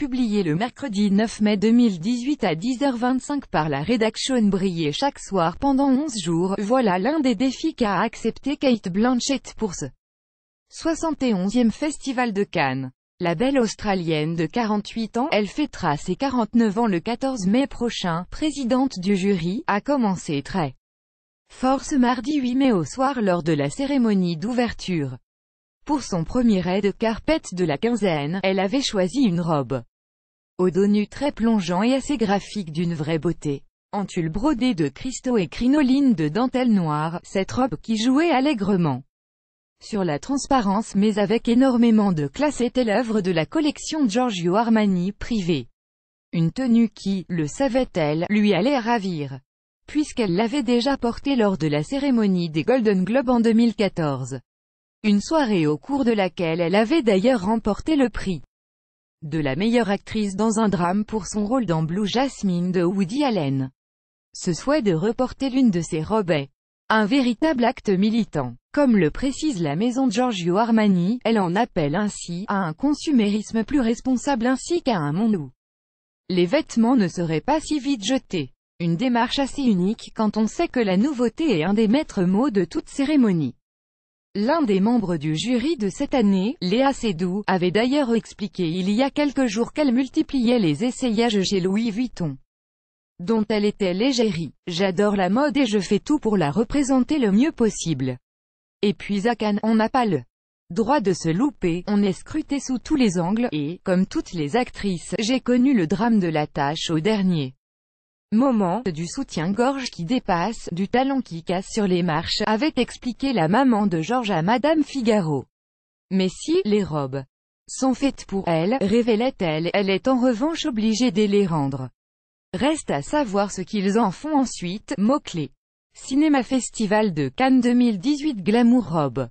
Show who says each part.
Speaker 1: publié le mercredi 9 mai 2018 à 10h25 par la rédaction brillée chaque soir pendant 11 jours, voilà l'un des défis qu'a accepté Kate Blanchett pour ce 71e Festival de Cannes. La belle Australienne de 48 ans, elle fêtera ses 49 ans le 14 mai prochain, présidente du jury, a commencé très fort ce mardi 8 mai au soir lors de la cérémonie d'ouverture. Pour son premier raid de carpette de la quinzaine, elle avait choisi une robe au dos très plongeant et assez graphique d'une vraie beauté. En tulle brodée de cristaux et crinoline de dentelle noire, cette robe qui jouait allègrement sur la transparence mais avec énormément de classe était l'œuvre de la collection Giorgio Armani privée. Une tenue qui, le savait-elle, lui allait ravir. Puisqu'elle l'avait déjà portée lors de la cérémonie des Golden Globes en 2014. Une soirée au cours de laquelle elle avait d'ailleurs remporté le prix de la meilleure actrice dans un drame pour son rôle dans Blue Jasmine de Woody Allen. Ce souhait de reporter l'une de ses robes est un véritable acte militant. Comme le précise la maison Giorgio Armani, elle en appelle ainsi à un consumérisme plus responsable ainsi qu'à un monde les vêtements ne seraient pas si vite jetés. Une démarche assez unique quand on sait que la nouveauté est un des maîtres mots de toute cérémonie. L'un des membres du jury de cette année, Léa Seydoux, avait d'ailleurs expliqué il y a quelques jours qu'elle multipliait les essayages chez Louis Vuitton, dont elle était l'égérie. J'adore la mode et je fais tout pour la représenter le mieux possible. Et puis à Cannes, on n'a pas le droit de se louper, on est scruté sous tous les angles, et, comme toutes les actrices, j'ai connu le drame de la tâche au dernier Moment du soutien-gorge qui dépasse, du talon qui casse sur les marches, avait expliqué la maman de Georges à Madame Figaro. Mais si, les robes sont faites pour elle, révélait-elle, elle est en revanche obligée de les rendre. Reste à savoir ce qu'ils en font ensuite, mot-clé. Cinéma Festival de Cannes 2018 Glamour Robe